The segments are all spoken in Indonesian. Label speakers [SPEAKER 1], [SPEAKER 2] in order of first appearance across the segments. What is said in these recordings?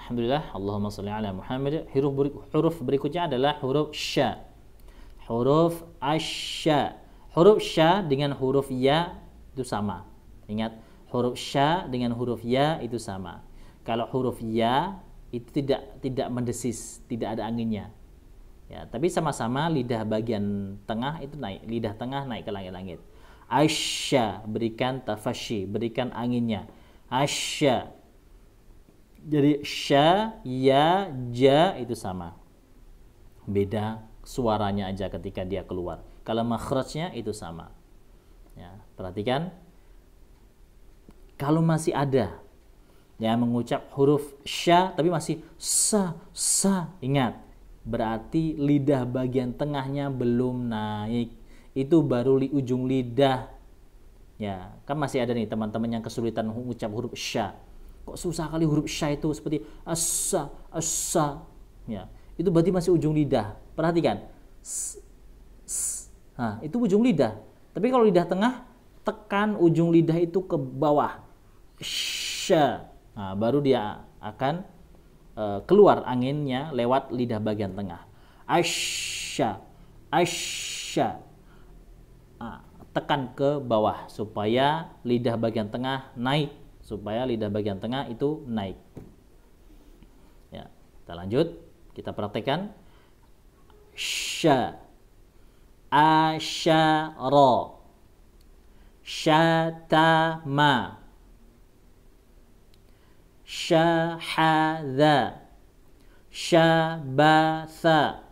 [SPEAKER 1] Alhamdulillah Allahumma salli ala Muhammad huruf huruf berikutnya adalah huruf sya huruf asya huruf sya dengan huruf ya itu sama ingat huruf sya dengan huruf ya itu sama kalau huruf ya itu tidak tidak mendesis tidak ada anginnya ya tapi sama-sama lidah bagian tengah itu naik lidah tengah naik ke langit-langit asya berikan tafashi berikan anginnya asya jadi sya, ya, ja itu sama. Beda suaranya aja ketika dia keluar. Kalau makhrajnya itu sama. Ya, perhatikan. Kalau masih ada yang mengucap huruf sya tapi masih sa sa ingat berarti lidah bagian tengahnya belum naik itu baru li ujung lidah ya kan masih ada nih teman-teman yang kesulitan mengucap huruf sya kok susah kali huruf sya itu seperti asa asa ya itu berarti masih ujung lidah perhatikan s, s. Nah, itu ujung lidah tapi kalau lidah tengah tekan ujung lidah itu ke bawah sya nah, baru dia akan uh, keluar anginnya lewat lidah bagian tengah asya asya tekan ke bawah supaya lidah bagian tengah naik supaya lidah bagian tengah itu naik. Ya, kita lanjut, kita praktekkan. Sya asyara syatama syahadha syabatha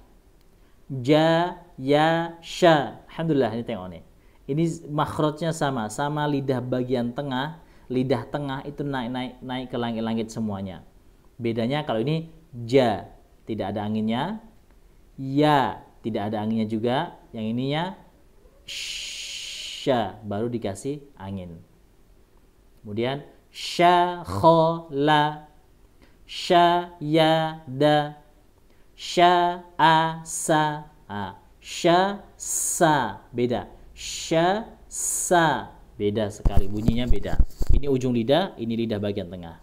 [SPEAKER 1] jayasha alhamdulillah ini tengok nih ini makhrajnya sama sama lidah bagian tengah lidah tengah itu naik-naik naik ke langit-langit semuanya. Bedanya kalau ini ja tidak ada anginnya, ya tidak ada anginnya juga, yang ininya sya baru dikasih angin. Kemudian sya khola sha sya ya da sya a sa sya sa beda sya sa beda sekali bunyinya beda ini ujung lidah ini lidah bagian tengah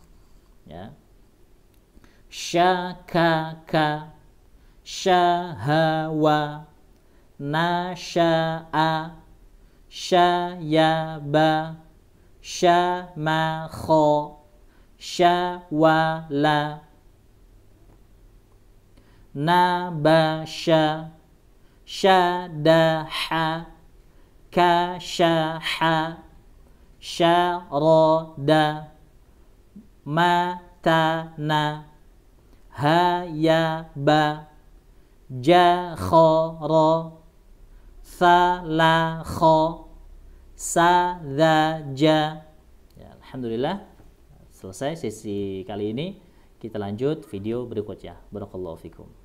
[SPEAKER 1] ya syakaka syahawa nasya'a syayaba syamakho syawala nabasya syadaha kashaha sha matana, hayaba ro da sadaja ya, ya, alhamdulillah selesai sesi kali ini kita lanjut video berikutnya barakallahu fikum